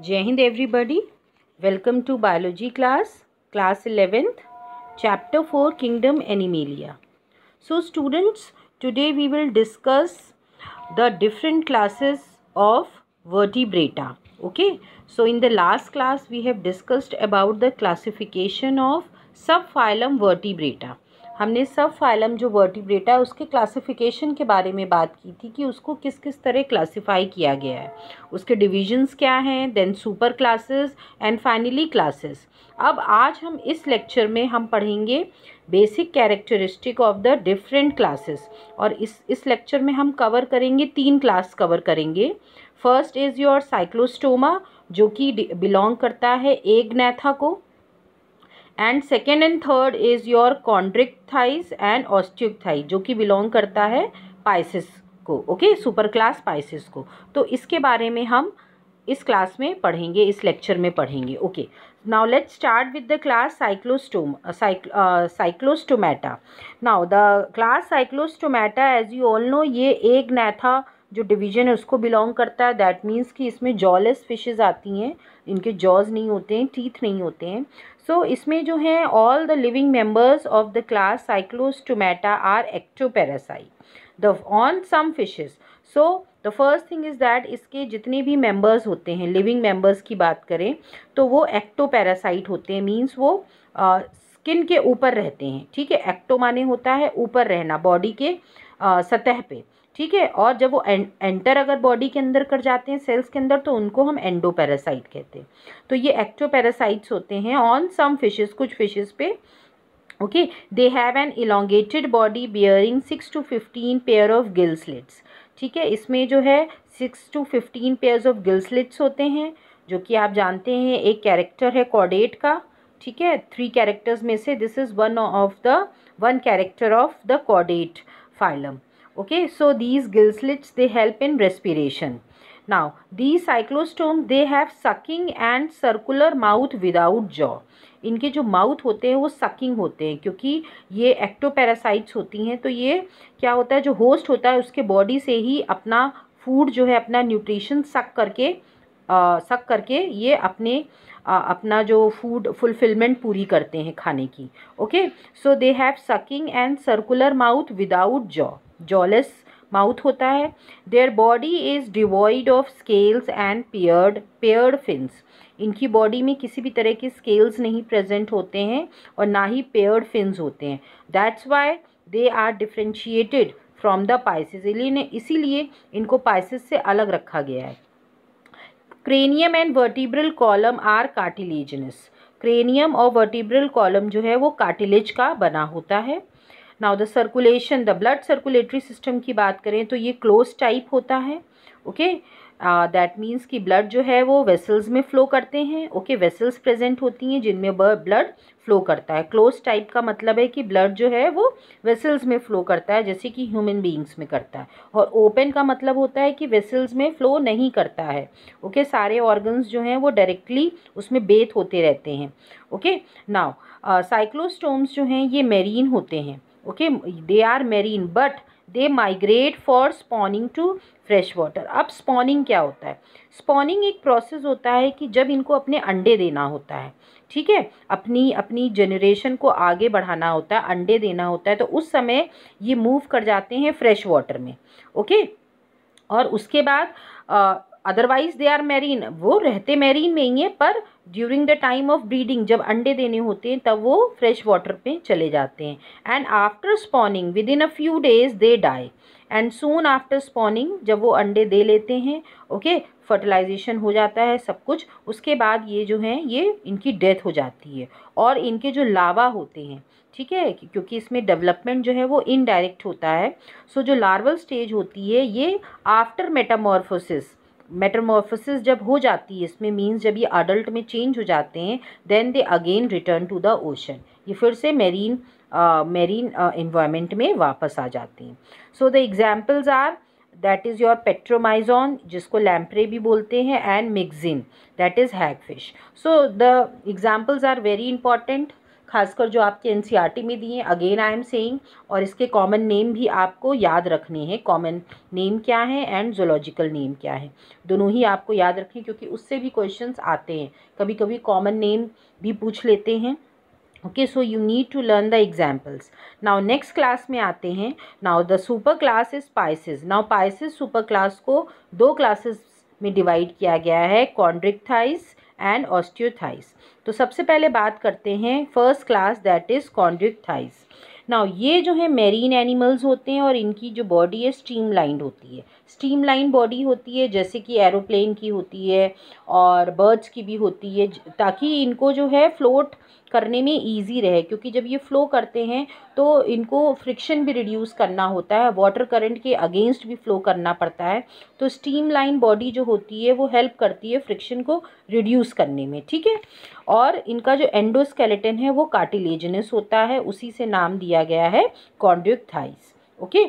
Jai Hind everybody. Welcome to biology class, class 11th, chapter 4 Kingdom Animalia. So students, today we will discuss the different classes of vertebrata. Okay, so in the last class we have discussed about the classification of subphylum vertebrata. हमने सब phylum जो vertebrata है उसके classification के बारे में बात की थी कि उसको किस किस तरह क्लासिफाई किया गया है उसके डिविजन्स क्या हैं then super classes and finally classes अब आज हम इस लेक्चर में हम पढ़ेंगे basic characteristic of the different classes और इस इस लेक्चर में हम कवर करेंगे तीन क्लास कवर करेंगे फर्स्ट इज़ योर साइक्लोस्टोमा जो कि बिलोंग करता है नैथा को and second and third is your Chondrichthyes and थाई जो कि बिलोंग करता है पाइसिस को ओके सुपर क्लास पाइसिस को तो इसके बारे में हम इस क्लास में पढ़ेंगे इस लेक्चर में पढ़ेंगे okay now let's start with the class cyclostome Cyclostomata now the class Cyclostomata as you all know ये एक नैथा जो डिवीजन है उसको बिलोंग करता है दैट मीन्स कि इसमें जॉलेस फिशेस आती हैं इनके जॉज नहीं होते हैं टीथ नहीं होते हैं सो so, इसमें जो है all the living members of the class Cyclostomata are parasite the on some fishes so the first thing is that इसके जितने भी मेम्बर्स होते हैं लिविंग मेम्बर्स की बात करें तो वो पैरासाइट होते हैं मीन्स वो स्किन uh, के ऊपर रहते हैं ठीक है एक्टो माने होता है ऊपर रहना बॉडी के uh, सतह पर ठीक है और जब वो एं, एंटर अगर बॉडी के अंदर कर जाते हैं सेल्स के अंदर तो उनको हम एंडो पैरासाइट कहते हैं तो ये एक्टो पैरासाइट्स होते हैं ऑन सम फिशेस कुछ फिशेस पे okay they have an elongated body bearing six to fifteen pair of gill slits ठीक है इसमें जो है six to fifteen pairs of gill slits होते हैं जो कि आप जानते हैं एक कैरेक्टर है कॉडेट का ठीक है थ्री कैरेक्टर्स में से this is one of the one character of the कॉडेट phylum okay so these gill slits they help in respiration now these cyclostome they have sucking and circular mouth without jaw इनके जो mouth होते हैं वो sucking होते हैं क्योंकि ये एक्टोपैरासाइट्स होती हैं तो ये क्या होता है जो होस्ट होता है उसके बॉडी से ही अपना फूड जो है अपना न्यूट्रिशन सक करके आ, सक करके ये अपने अपना जो फूड फुलफिलमेंट पूरी करते हैं खाने की okay so they have sucking and circular mouth without jaw jawless mouth होता है their body is devoid of scales and paired paired fins इनकी बॉडी में किसी भी तरह के स्केल्स नहीं प्रेजेंट होते हैं और ना ही पेयर्ड फिन्स होते हैं that's why they are differentiated from the Pisces इसीलिए इनको पाइसिस से अलग रखा गया है cranium and vertebral column are cartilaginous cranium और वर्टिब्रल कॉलम जो है वो कार्टिलेज का बना होता है now the circulation the blood circulatory system की बात करें तो ये क्लोज टाइप होता है ओके okay? दैट मीन्स कि ब्लड जो है वो वेसल्स में फ़्लो करते हैं ओके वेसल्स प्रेजेंट होती हैं जिनमें ब्लड फ़्लो करता है क्लोज टाइप का मतलब है कि ब्लड जो है वो वेसल्स में फ़्लो करता है जैसे कि ह्यूमन बीइंग्स में करता है और ओपन का मतलब होता है कि वेसल्स में फ़्लो नहीं करता है ओके okay? सारे ऑर्गन्स जो हैं वो डायरेक्टली उसमें बेथ होते रहते हैं ओके नाव साइक्लोस्टोम्स जो हैं ये मेरीन होते हैं okay they are marine but they migrate for spawning to fresh water अब स्पॉनिंग क्या होता है स्पॉनिंग एक प्रोसेस होता है कि जब इनको अपने अंडे देना होता है ठीक है अपनी अपनी जनरेशन को आगे बढ़ाना होता है अंडे देना होता है तो उस समय ये मूव कर जाते हैं फ्रेश वाटर में ओके और उसके बाद अदरवाइज दे आर मैरीन वो रहते मैरीन में ही हैं पर during the time of breeding जब अंडे देने होते हैं तब वो फ्रेश वाटर पे चले जाते हैं and after spawning within a few days they die and soon after spawning जब वो अंडे दे लेते हैं ओके okay, फर्टिलाइजेशन हो जाता है सब कुछ उसके बाद ये जो है ये इनकी डेथ हो जाती है और इनके जो लावा होते हैं ठीक है क्योंकि इसमें डेवलपमेंट जो है वो इनडायरेक्ट होता है सो so, जो लार्वल स्टेज होती है ये आफ्टर मेटामॉर्फोसिस मेटामोफोसिस जब हो जाती है इसमें मीन्स जब ये अडल्ट में चेंज हो जाते हैं then they again return to the ocean ये फिर से मेरीन मेरीन इन्वायरमेंट में वापस आ जाते हैं so the examples are that is your Petromyzon जिसको लैम्प्रे भी बोलते हैं and Myxine that is fish so the examples are very important खासकर जो आपके एन e में दिए हैं अगेन आई एम सेइंग और इसके कॉमन नेम भी आपको याद रखने हैं कॉमन नेम क्या है एंड जोलॉजिकल नेम क्या है दोनों ही आपको याद रखें क्योंकि उससे भी क्वेश्चन आते हैं कभी कभी कॉमन नेम भी पूछ लेते हैं okay so you need to learn the examples now next class में आते हैं now the super class is Pisces now Pisces super class को दो क्लासेस में डिवाइड किया गया है कॉन्ड्रिकथाइस एंड ऑस्टियोथाइस तो सबसे पहले बात करते हैं first class that is Chondrichthyes नाउ ये जो है मेरीन एनिमल्स होते हैं और इनकी जो बॉडी है स्ट्रीम लाइंड होती है स्ट्रीमलाइन बॉडी होती है जैसे कि एरोप्लेन की होती है और बर्ड्स की भी होती है ताकि इनको जो है फ्लोट करने में ईजी रहे क्योंकि जब ये फ़्लो करते हैं तो इनको फ्रिक्शन भी रिड्यूस करना होता है वाटर करंट के अगेंस्ट भी फ़्लो करना पड़ता है तो स्टीम लाइन बॉडी जो होती है वो हेल्प करती है फ्रिक्शन को रिड्यूस करने में ठीक है और इनका जो एंडोस्केलेटन है वो कार्टिलेजनस होता है उसी से नाम दिया गया है कॉन्ड्रिक थाइस ओके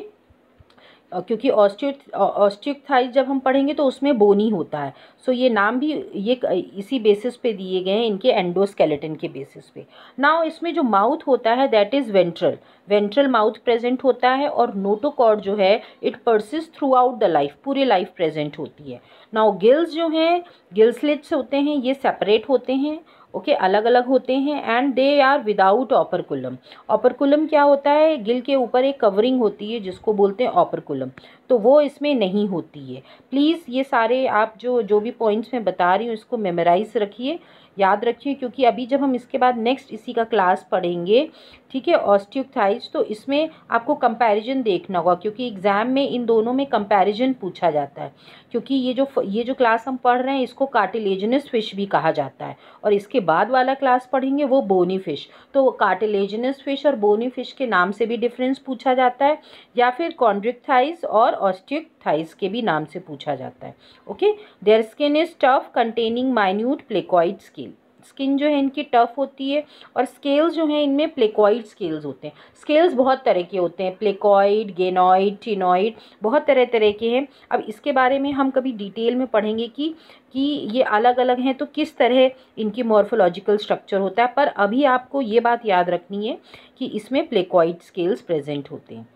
क्योंकि ऑस्टियो ऑस्टियोथाइज जब हम पढ़ेंगे तो उसमें बोनी होता है सो ये नाम भी ये इसी बेसिस पे दिए गए हैं इनके एंडोस्केलेटन के बेसिस पे नाउ इसमें जो माउथ होता है that is ventral ventral mouth present होता है और नोटोकॉर्ड जो है it persists throughout the life पूरे लाइफ प्रेजेंट होती है नाउ गिल्स जो हैं गिल्सलेट्स होते हैं ये सेपरेट होते हैं ओके okay, अलग अलग होते हैं and they are without operculum operculum क्या होता है गिल के ऊपर एक कवरिंग होती है जिसको बोलते हैं ऑपरकुलम तो वो इसमें नहीं होती है प्लीज़ ये सारे आप जो जो भी पॉइंट्स मैं बता रही हूँ इसको मेमोराइज रखिए याद रखिए क्योंकि अभी जब हम इसके बाद नेक्स्ट इसी का क्लास पढ़ेंगे ठीक है ऑस्टियोथाइज तो इसमें आपको कंपैरिजन देखना होगा क्योंकि एग्ज़ाम में इन दोनों में कंपैरिजन पूछा जाता है क्योंकि ये जो ये जो क्लास हम पढ़ रहे हैं इसको कार्टिलेजनस फिश भी कहा जाता है और इसके बाद वाला क्लास पढ़ेंगे वो बोनी फिश तो कार्टिलेजनस फिश और बोनी फिश के नाम से भी डिफरेंस पूछा जाता है या फिर कॉन्ड्रिकथाइज और ऑस्टियोथाइज के भी नाम से पूछा जाता है okay their skin is tough containing minute placoid skin skin जो है इनकी टफ़ होती है और स्केल्स जो हैं इनमें प्लेकॉइड स्केल्स होते हैं स्केल्स बहुत तरह के होते हैं प्लेकॉइड गेनॉइड टिनॉइड बहुत तरह तरह के हैं अब इसके बारे में हम कभी डिटेल में पढ़ेंगे कि कि ये अलग अलग हैं तो किस तरह इनकी मॉर्फोलॉजिकल स्ट्रक्चर होता है पर अभी आपको ये बात याद रखनी है कि इसमें प्लेकॉइड स्केल्स प्रेजेंट होते हैं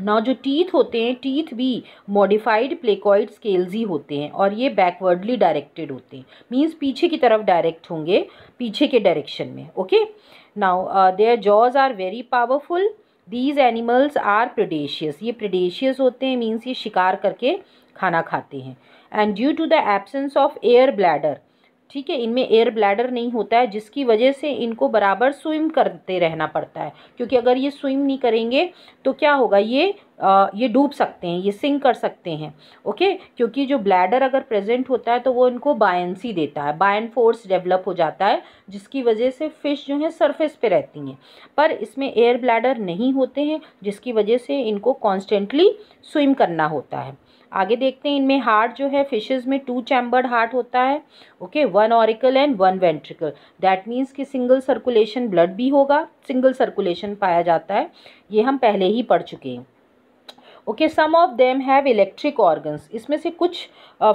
ना जो टीथ होते हैं टीथ भी मॉडिफाइड प्लेकॉइड स्केल्स ही होते हैं और ये बैकवर्डली डायरेक्टेड होते हैं मींस पीछे की तरफ डायरेक्ट होंगे पीछे के डायरेक्शन में okay now their jaws are very powerful these animals are predaceous ये प्रडेशियस होते हैं मीन्स ये शिकार करके खाना खाते हैं and due to the absence of air bladder ठीक है इनमें एयर ब्लैडर नहीं होता है जिसकी वजह से इनको बराबर स्विम करते रहना पड़ता है क्योंकि अगर ये स्विम नहीं करेंगे तो क्या होगा ये ये डूब सकते हैं ये सिंक कर सकते हैं ओके क्योंकि जो ब्लैडर अगर प्रेजेंट होता है तो वो इनको बायंसी देता है बायन फोर्स डेवलप हो जाता है जिसकी वजह से फ़िश जो है सरफेस पे रहती हैं पर इसमें एयर ब्लैडर नहीं होते हैं जिसकी वजह से इनको कॉन्स्टेंटली स्विम करना होता है आगे देखते हैं इनमें हार्ट जो है फिशेस में टू चैम्बर्ड हार्ट होता है okay one auricle and one ventricle that means कि सिंगल सर्कुलेशन ब्लड भी होगा सिंगल सर्कुलेशन पाया जाता है ये हम पहले ही पढ़ चुके हैं okay some of them have electric organs इसमें से कुछ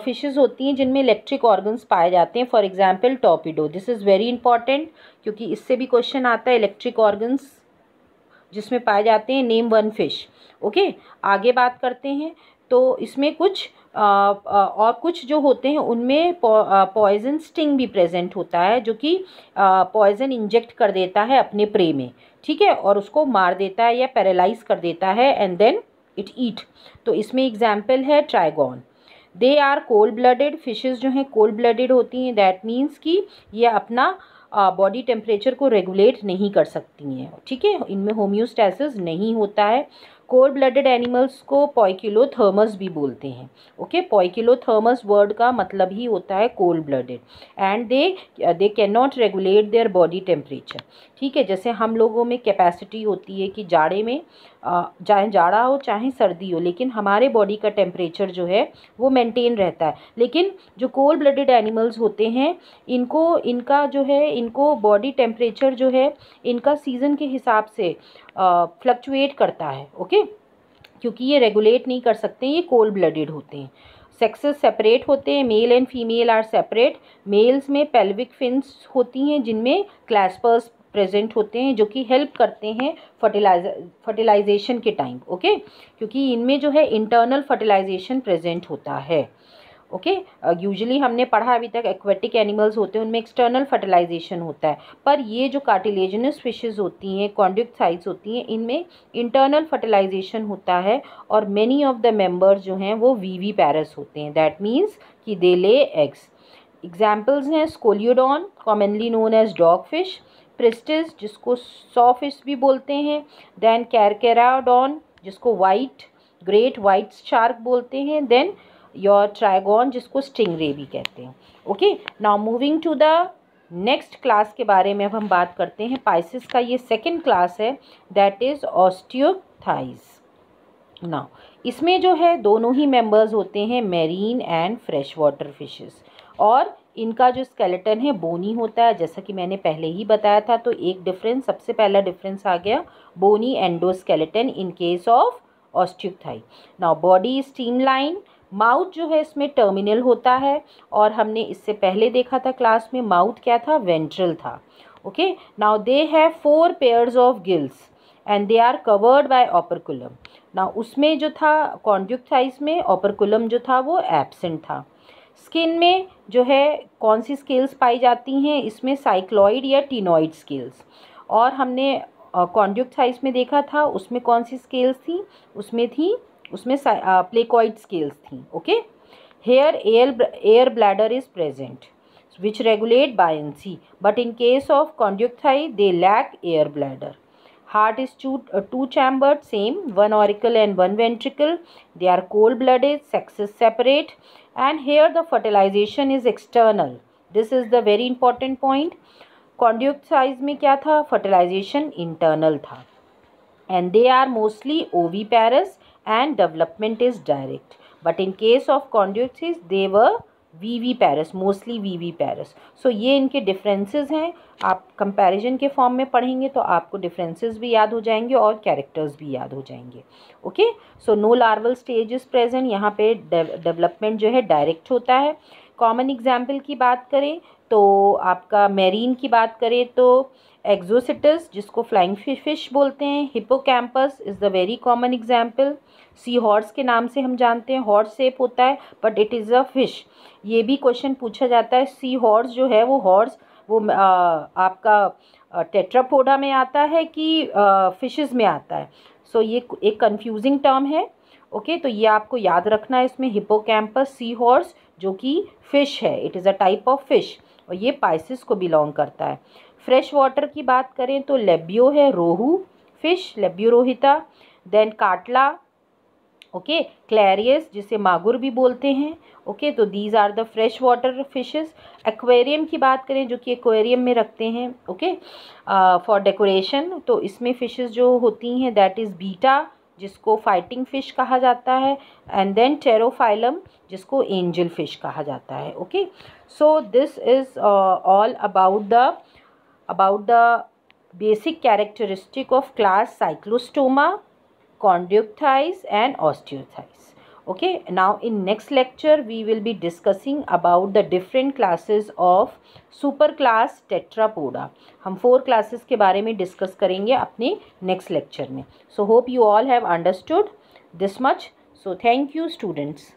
फिशेस होती हैं जिनमें इलेक्ट्रिक ऑर्गन्स पाए जाते हैं for example torpedo this is very important क्योंकि इससे भी क्वेश्चन आता है इलेक्ट्रिक ऑर्गन्स जिसमें पाए जाते हैं नेम वन फिश ओके आगे बात करते हैं तो इसमें कुछ आ, आ, और कुछ जो होते हैं उनमें पॉइजन स्टिंग भी प्रेजेंट होता है जो कि पॉइजन इंजेक्ट कर देता है अपने प्रे में ठीक है और उसको मार देता है या पैरालाइज कर देता है एंड देन इट ईट तो इसमें एग्जाम्पल है trygon they are cold blooded fishes जो हैं कोल्ड ब्लडेड होती हैं दैट मीन्स कि ये अपना बॉडी टेम्परेचर को रेगुलेट नहीं कर सकती हैं ठीक है इनमें होम्योस्टैसिस नहीं होता है कोल्ड ब्लडेड एनिमल्स को पॉइकिलोथर्मस भी बोलते हैं ओके पॉइकिलोथर्मस वर्ड का मतलब ही होता है cold blooded and they they cannot regulate their body temperature ठीक है जैसे हम लोगों में कैपेसिटी होती है कि जाड़े में चाहे जाड़ा हो चाहे सर्दी हो लेकिन हमारे बॉडी का टेम्परेचर जो है वो मेंटेन रहता है लेकिन जो कोल्ड ब्लडेड एनिमल्स होते हैं इनको इनका जो है इनको बॉडी टेम्परेचर जो है इनका सीज़न के हिसाब से फ्लक्चुएट करता है ओके क्योंकि ये रेगुलेट नहीं कर सकते ये कोल्ड ब्लडेड होते हैं सेक्सेस सेपरेट होते हैं male and female are separate males में पेल्विक फिन्स होती हैं जिनमें क्लैस्पर्स प्रेजेंट होते हैं जो कि हेल्प करते हैं फर्टिलाइजर फर्टिलाइजेशन के टाइम ओके क्योंकि इनमें जो है इंटरनल फर्टिलाइजेशन प्रेजेंट होता है ओके okay? यूजुअली uh, हमने पढ़ा अभी तक एक्वेटिक एनिमल्स होते हैं उनमें एक्सटर्नल फर्टिलाइजेशन होता है पर ये जो कार्टिलेजनस फिशेज होती हैं साइज होती हैं इनमें इंटरनल फर्टिलाइजेशन होता है और मेनी ऑफ द मेंबर्स जो हैं वो वीवी पैरस होते हैं दैट मीन्स कि दे ले एग्स एग्जाम्पल्स हैं Scoliodon commonly known as dog fish Pristis जिसको सौ भी बोलते हैं देन कैरकेराडॉन जिसको वाइट ग्रेट वाइट शार्क बोलते हैं देन योर ट्राइगॉन जिसको स्टिंग रे भी कहते हैं okay now moving to the next class के बारे में अब हम बात करते हैं पाइसिस का ये सेकेंड क्लास है दैट इज़ ऑस्टियोथाइज नाउ इसमें जो है दोनों ही मेंबर्स होते हैं marine and fresh water fishes और इनका जो स्केलेटन है बोनी होता है जैसा कि मैंने पहले ही बताया था तो एक डिफरेंस सबसे पहला डिफरेंस आ गया bony endoskeleton in case of ऑस्टियोथाई now body streamline mouth जो है इसमें टर्मिनल होता है और हमने इससे पहले देखा था क्लास में माउथ क्या था वेंट्रल था okay now they have four pairs of gills and they are covered by operculum now उसमें जो था कॉन्ड्यूक्थाइस में ऑपरकुलम जो था वो एबसेंट था स्किन में जो है कौन सी स्केल्स पाई जाती हैं इसमें साइक्लॉइड या टीनॉइड स्केल्स और हमने कॉन्ड्यूक्ट साइज में देखा था उसमें कौन सी स्केल्स थी उसमें थी उसमें प्लेकॉइड स्केल्स थी okay here air air bladder is present which regulate buoyancy but in case of कॉन्ड्यूक्थाई they lack air bladder heart is two two chamber same one auricle and one ventricle they are cold blooded sexes separate and here the fertilization is external. This is the very important point. Conduct size में क्या Fertilization internal tha. and they are mostly oviparous and development is direct. But in case of conductices, they were viviparous mostly viviparous so ये इनके differences हैं आप comparison के form में पढ़ेंगे तो आपको डिफरेंसेस भी याद हो जाएंगे और कैरेक्टर्स भी याद हो जाएंगे okay so no larval stage is present यहाँ पे डेवलपमेंट जो है डायरेक्ट होता है कॉमन एग्जाम्पल की बात करें तो आपका मेरीन की बात करें तो एग्जोसिटस जिसको फ्लाइंग फिश बोलते हैं Hippocampus is the very common example sea horse के नाम से हम जानते हैं हॉर्स सेप होता है but it is a fish ये भी क्वेश्चन पूछा जाता है सी हॉर्स जो है वो हॉर्स वो आ, आपका टेट्रापोडा में आता है कि फिशेस में आता है सो so, ये एक कंफ्यूजिंग टर्म है ओके okay, तो ये आपको याद रखना है इसमें हिपोकैम्पस सी हॉर्स जो कि फ़िश है it is a type of fish और ये पाइसिस को बिलोंग करता है फ्रेश वाटर की बात करें तो लेब्यो है rohu fish Labeo rohita then catla okay Clarias जिसे मागुर भी बोलते हैं ओके तो these are the fresh water fishes aquarium की बात करें जो कि एक्वेरियम में रखते हैं ओके फॉर डेकोरेशन तो इसमें फिशेस जो होती हैं दैट इज़ बीटा जिसको फाइटिंग फ़िश कहा जाता है एंड देन टेरोफाइलम जिसको एंजल फ़िश कहा जाता है okay so this is all about the about the basic characteristic of class Cyclostoma conductitis and osteotitis okay now in next lecture we will be discussing about the different classes of superclass tetrapoda हम four classes के बारे में discuss करेंगे अपने next lecture में so hope you all have understood this much so thank you students